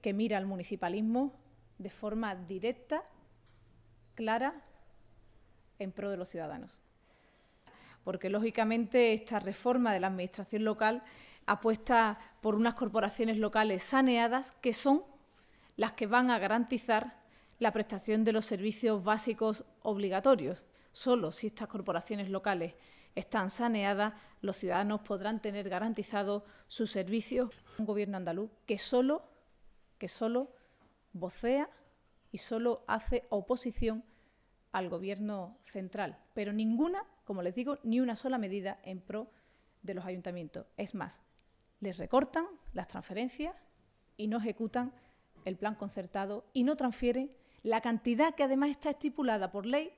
que mira al municipalismo de forma directa, clara, en pro de los ciudadanos. Porque, lógicamente, esta reforma de la Administración local apuesta por unas corporaciones locales saneadas que son las que van a garantizar la prestación de los servicios básicos obligatorios. Solo si estas corporaciones locales están saneadas, los ciudadanos podrán tener garantizados sus servicios. Un gobierno andaluz que solo que solo vocea y solo hace oposición al gobierno central, pero ninguna, como les digo, ni una sola medida en pro de los ayuntamientos. Es más, les recortan las transferencias y no ejecutan el plan concertado y no transfieren la cantidad que además está estipulada por ley